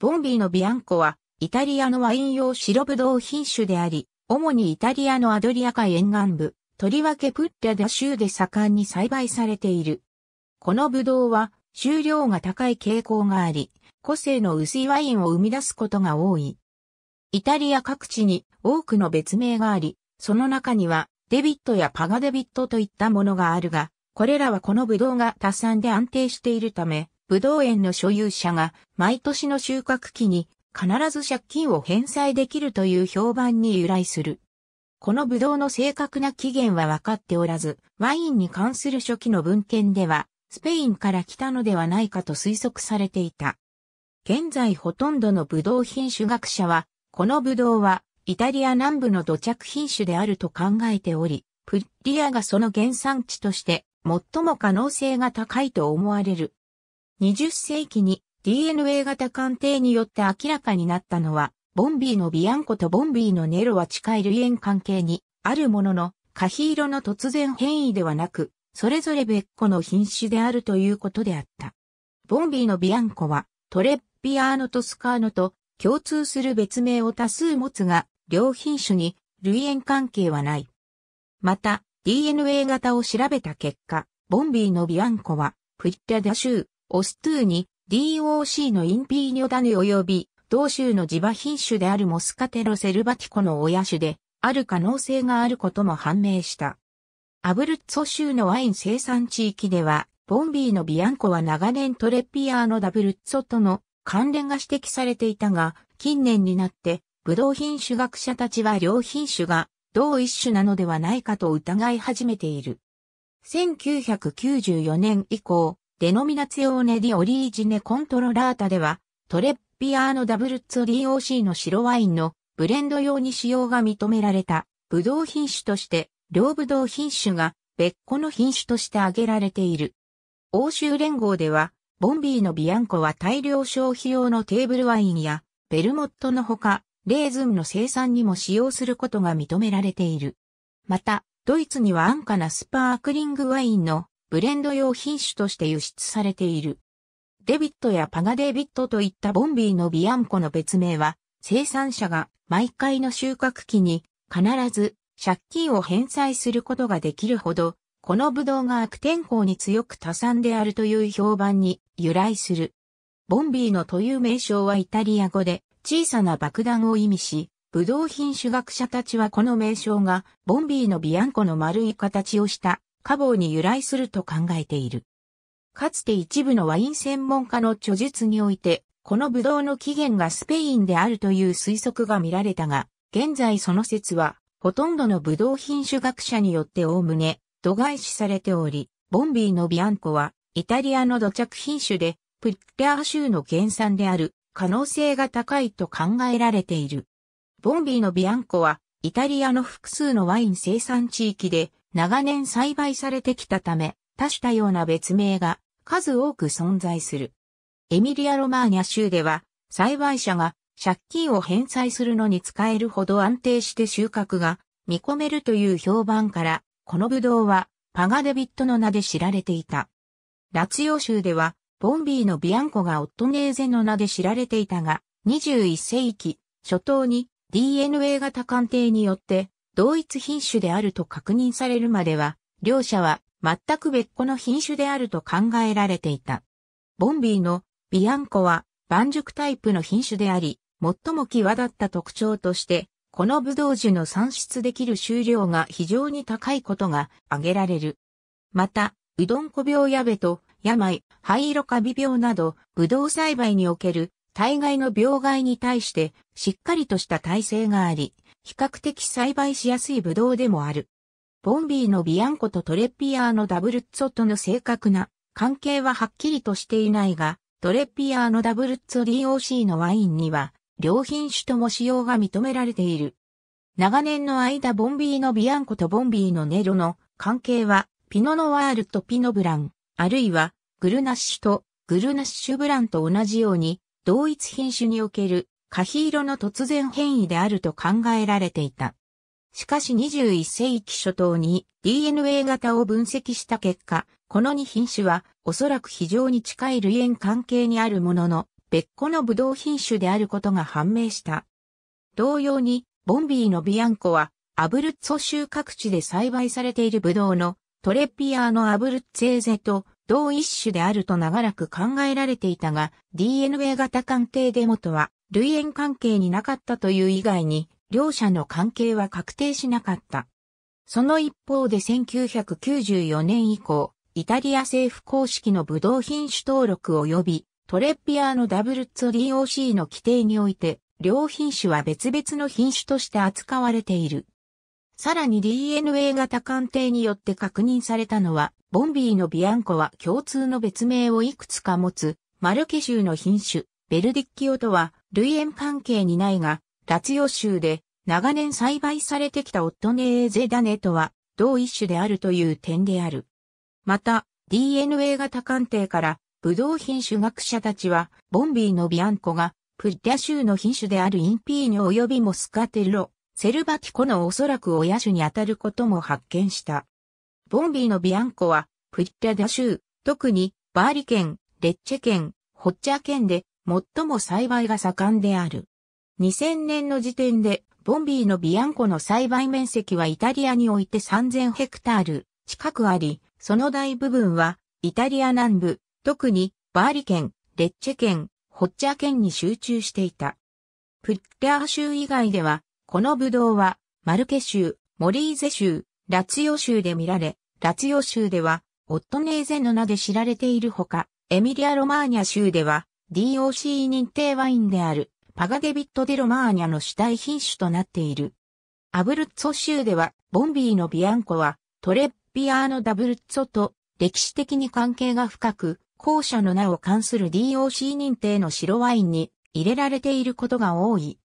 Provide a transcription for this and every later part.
ボンビーのビアンコは、イタリアのワイン用白ぶどう品種であり、主にイタリアのアドリア海沿岸部、とりわけプッリャダ州で盛んに栽培されている。このぶどうは、収量が高い傾向があり、個性の薄いワインを生み出すことが多い。イタリア各地に多くの別名があり、その中にはデビットやパガデビットといったものがあるが、これらはこのブドウが多産で安定しているため、ぶどう園の所有者が毎年の収穫期に必ず借金を返済できるという評判に由来する。このぶどうの正確な期限は分かっておらず、ワインに関する初期の文献では、スペインから来たのではないかと推測されていた。現在ほとんどのブドウ品種学者は、このブドウはイタリア南部の土着品種であると考えており、プッリアがその原産地として最も可能性が高いと思われる20世紀に DNA 型鑑定によって明らかになったのは、ボンビーのビアンコとボンビーのネロは近い類縁関係にあるものの、カヒーロの突然変異ではなく、それぞれ別個の品種であるということであった。ボンビーのビアンコは、トレッピアーノとスカーノと共通する別名を多数持つが、両品種に類縁関係はない。また、DNA 型を調べた結果、ボンビーのビアンコは、プリッタダ州、オストゥーに DOC のインピーニョダヌ及び、同州の地場品種であるモスカテロセルバティコの親種で、ある可能性があることも判明した。アブルッツォ州のワイン生産地域では、ボンビーのビアンコは長年トレッピアーノ・ダブルッツォとの関連が指摘されていたが、近年になって、ブドウ品種学者たちは両品種が同一種なのではないかと疑い始めている。1994年以降、デノミナツヨーネディオリージネコントロラータでは、トレッピアーノダブルッツォ DOC の白ワインのブレンド用に使用が認められた、ブドウ品種として、両ブドウ品種が別個の品種として挙げられている。欧州連合では、ボンビーのビアンコは大量消費用のテーブルワインや、ベルモットのほか、レーズンの生産にも使用することが認められている。また、ドイツには安価なスパークリングワインのブレンド用品種として輸出されている。デビットやパガデビットといったボンビーのビアンコの別名は、生産者が毎回の収穫期に必ず借金を返済することができるほど、このブドウが悪天候に強く多産であるという評判に由来する。ボンビーノという名称はイタリア語で小さな爆弾を意味し、ブドウ品種学者たちはこの名称がボンビーノビアンコの丸い形をした花房に由来すると考えている。かつて一部のワイン専門家の著述において、このブドウの起源がスペインであるという推測が見られたが、現在その説は、ほとんどのブドウ品種学者によっておおむね、度外視されており、ボンビーのビアンコは、イタリアの土着品種で、プッリアー州の原産である可能性が高いと考えられている。ボンビーのビアンコは、イタリアの複数のワイン生産地域で、長年栽培されてきたため、多種多様な別名が数多く存在する。エミリア・ロマーニャ州では、栽培者が借金を返済するのに使えるほど安定して収穫が見込めるという評判から、このブドウはパガデビットの名で知られていた。ラツヨ州では、ボンビーのビアンコがオットネーゼの名で知られていたが、21世紀初頭に DNA 型鑑定によって同一品種であると確認されるまでは、両者は全く別個の品種であると考えられていた。ボンビーのビアンコは万熟タイプの品種であり、最も際立った特徴として、このブドウ樹の産出できる収量が非常に高いことが挙げられる。また、うどんこ病やべと病、灰色カビ病など、ブドウ栽培における対外の病害に対してしっかりとした体制があり、比較的栽培しやすいブドウでもある。ボンビーのビアンコとトレッピアーのダブルッツォとの正確な関係ははっきりとしていないが、トレッピアーのダブルッツォ DOC のワインには、両品種とも使用が認められている。長年の間ボンビーのビアンコとボンビーのネロの関係は、ピノノワールとピノブラン、あるいはグルナッシュとグルナッシュブランと同じように、同一品種におけるヒー色の突然変異であると考えられていた。しかし21世紀初頭に DNA 型を分析した結果、この2品種はおそらく非常に近い類縁関係にあるものの、別個のブドウ品種であることが判明した。同様に、ボンビーのビアンコは、アブルッツォ州各地で栽培されているブドウのトレピアーノ・アブルッツェーゼと同一種であると長らく考えられていたが、DNA 型関係モとは、類縁関係になかったという以外に、両者の関係は確定しなかった。その一方で1994年以降、イタリア政府公式のブドウ品種登録及びトレッピアーノダブルツォ DOC の規定において、両品種は別々の品種として扱われている。さらに DNA 型鑑定によって確認されたのは、ボンビーのビアンコは共通の別名をいくつか持つ、マルケ州の品種、ベルディッキオとは、類縁関係にないが、ラツヨ州で長年栽培されてきたオットネーゼダネとは、同一種であるという点である。また、DNA 型鑑定から、ブドウ品種学者たちは、ボンビーのビアンコが、プッリャ州の品種であるインピーニョ及びモスカテロ、セルバティコのおそらく親種にあたることも発見した。ボンビーのビアンコは、プリッラダ州、特に、バーリ県、レッチェ県、ホッチャ県で、最も栽培が盛んである。2000年の時点で、ボンビーのビアンコの栽培面積はイタリアにおいて3000ヘクタール近くあり、その大部分は、イタリア南部、特に、バーリ県、レッチェ県、ホッチャ県に集中していた。プリッラー州以外では、このブドウは、マルケ州、モリーゼ州、ラツヨ州で見られ、ラツヨ州では、オットネーゼの名で知られているほか、エミリア・ロマーニャ州では、DOC 認定ワインである、パガデビット・デ・ロマーニャの主体品種となっている。アブルッツォ州では、ボンビーのビアンコは、トレッピアーノ・ダブルッツォと、歴史的に関係が深く、後者の名を関する DOC 認定の白ワインに入れられていることが多い。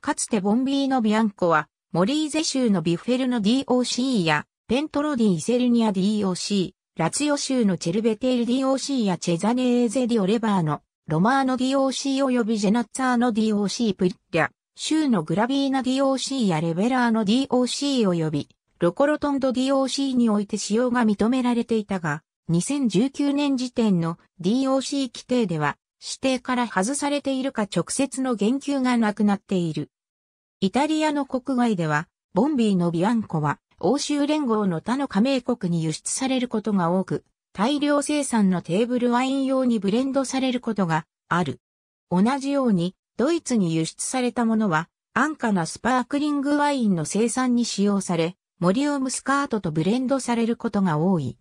かつてボンビーのビアンコは、モリーゼ州のビッフェルの DOC や、ペントロディ・イセルニア DOC、ラツヨ州のチェルベテール DOC やチェザネーゼ・ディオ・レバーのロマーノ DOC 及びジェナッツァーの DOC プリッリャ、州のグラビーナ DOC やレベラーの DOC 及びロコロトンド DOC において使用が認められていたが、2019年時点の DOC 規定では指定から外されているか直接の言及がなくなっている。イタリアの国外では、ボンビーのビアンコは、欧州連合の他の加盟国に輸出されることが多く、大量生産のテーブルワイン用にブレンドされることがある。同じように、ドイツに輸出されたものは、安価なスパークリングワインの生産に使用され、モリウムスカートとブレンドされることが多い。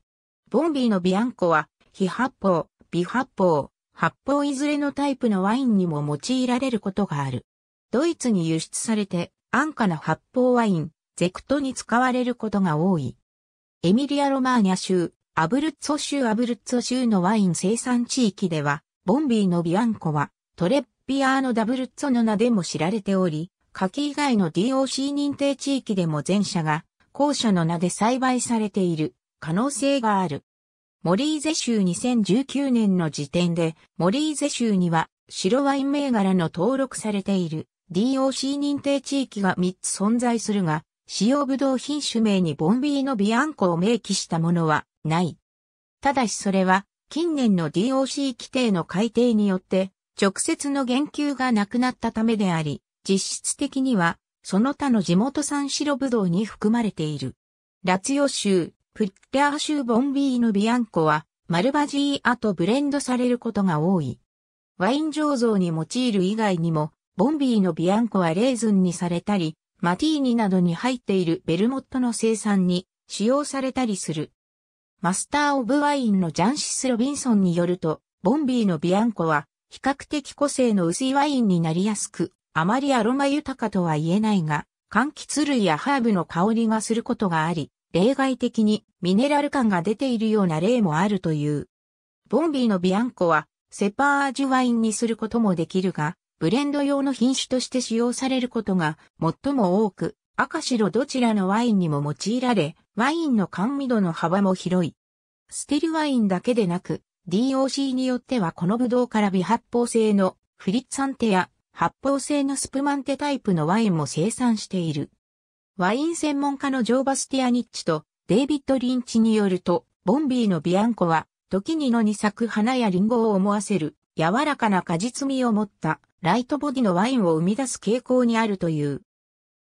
ボンビーのビアンコは、非発泡、微発泡、発泡いずれのタイプのワインにも用いられることがある。ドイツに輸出されて安価な発泡ワイン、ゼクトに使われることが多い。エミリア・ロマーニャ州、アブルッツォ州アブルッツォ州のワイン生産地域では、ボンビーのビアンコはトレッピアーノ・ダブルッツォの名でも知られており、柿以外の DOC 認定地域でも前者が後者の名で栽培されている可能性がある。モリーゼ州2019年の時点で、モリーゼ州には白ワイン銘柄の登録されている DOC 認定地域が3つ存在するが、使用ブドウ品種名にボンビーのビアンコを明記したものはない。ただしそれは近年の DOC 規定の改定によって直接の言及がなくなったためであり、実質的にはその他の地元産白ブドウに含まれている。ラツヨ州、プッテア州ボンビーのビアンコはマルバジーアとブレンドされることが多い。ワイン醸造に用いる以外にも、ボンビーのビアンコはレーズンにされたり、マティーニなどに入っているベルモットの生産に使用されたりする。マスター・オブ・ワインのジャンシス・ロビンソンによると、ボンビーのビアンコは比較的個性の薄いワインになりやすく、あまりアロマ豊かとは言えないが、柑橘類やハーブの香りがすることがあり、例外的にミネラル感が出ているような例もあるという。ボンビーのビアンコはセパージュワインにすることもできるが、ブレンド用の品種として使用されることが最も多く、赤白どちらのワインにも用いられ、ワインの甘味度の幅も広い。ステルワインだけでなく、DOC によってはこのブドウから微発泡性のフリッツァンテや発泡性のスプマンテタイプのワインも生産している。ワイン専門家のジョーバスティアニッチとデイビッド・リンチによると、ボンビーのビアンコは時に野に咲く花やリンゴを思わせる、柔らかな果実味を持ったライトボディのワインを生み出す傾向にあるという。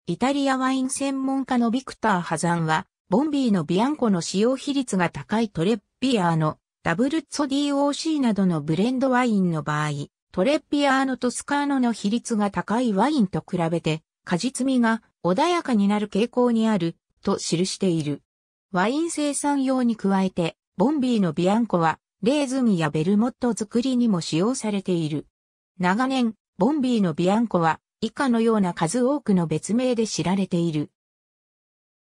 イタリアワイン専門家のビクター・ハザンは、ボンビーのビアンコの使用比率が高いトレッピアーノ、ダブルッツォ DOC などのブレンドワインの場合、トレッピアーノとスカーノの比率が高いワインと比べて、果実味が穏やかになる傾向にある、と記している。ワイン生産用に加えて、ボンビーのビアンコは、レーズンやベルモット作りにも使用されている。長年、ボンビーのビアンコは、以下のような数多くの別名で知られている。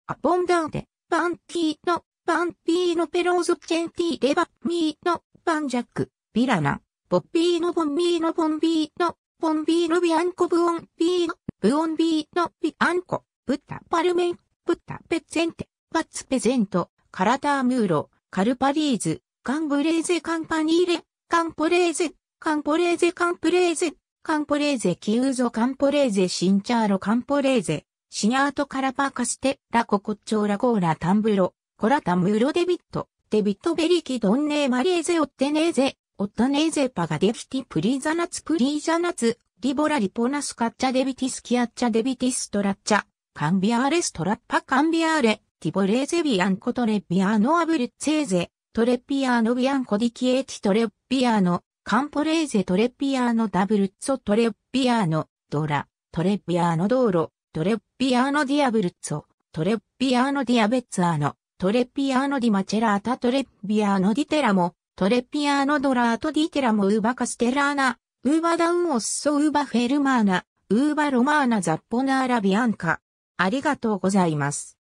アボンダーテ、パンティーノ、パンピーノペローズチェンティーレバ、ミーノ、パンジャック、ビラナ、ボッピーノボンビーノボンビーノ、ボンビーノビアンコブオンビーノ、ブオンビーノビアンコ、ブッタパルメン、ブッタペゼツェンテ、パッツペゼント、カラタームーロ、カルパリーズ、カンブレーゼカンパニーレ、カンポレーゼ、カンポレーゼカンプレーゼ、カンポレーゼキウーゾカンポレーゼシンチャーロカンポレーゼ、シニアートカラパカステ、ラココッチョーラコーラタンブロ、コラタムロデビット、デビットベリキドンネーマレーゼオッテネーゼ、オッタネーゼパガデフティプリザナツプリザナツ、リボラリポナスカッチャデビティスキアッチャデビティストラッチャ、カンビアーレストラッパカンビアーレ、ティボレーゼビアンコトレッビアーノアブルツェーゼ、トレッピアーノビアンコディキエティトレッピアーノ、カンポレーゼトレッピアーノダブルッツォトレッピアーノ、ドラ、トレッピアーノ道路、トレッピアーノディアブルッツォ、トレッピアーノディアベッツアーノ、トレッピアーノディマチェラータトレッピアーノディテラモ、トレッピアーノドラートディテラモウーバカステラーナ、ウーバダウンオッソウーバフェルマーナ、ウーバロマーナザッポナーラビアンカ。ありがとうございます。